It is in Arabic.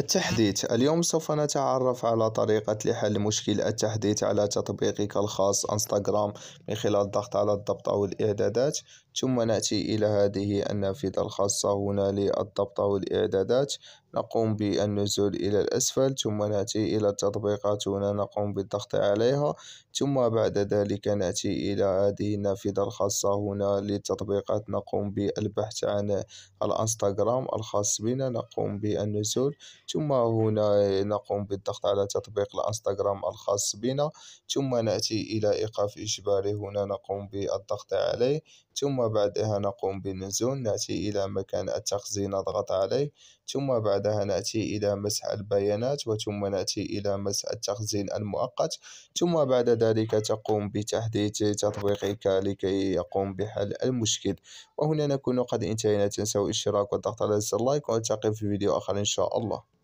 التحديث اليوم سوف نتعرف على طريقة لحل مشكل التحديث على تطبيقك الخاص انستغرام من خلال الضغط على الضبط أو الإعدادات ثم نأتي إلى هذه النافذة الخاصة هنا للضبط أو الإعدادات نقوم بالنزول إلى الأسفل ثم نأتي إلى التطبيقات هنا نقوم بالضغط عليها ثم بعد ذلك نأتي إلى هذه النافذة الخاصة هنا للتطبيقات نقوم بالبحث عن الانستغرام الخاص بنا نقوم بالنزول ثم هنا نقوم بالضغط على تطبيق الانستغرام الخاص بنا ثم نأتي إلى إيقاف إجباري هنا نقوم بالضغط عليه ثم بعدها نقوم بالنزول نأتي إلى مكان التخزين نضغط عليه ثم بعد بعدها نأتي إلى مسح البيانات وثم نأتي إلى مسح التخزين المؤقت ثم بعد ذلك تقوم بتحديث تطبيقك لكي يقوم بحل المشكل وهنا نكون قد انتهينا تنسوا الاشتراك والضغط على زر اللايك ونلتقي في فيديو آخر إن شاء الله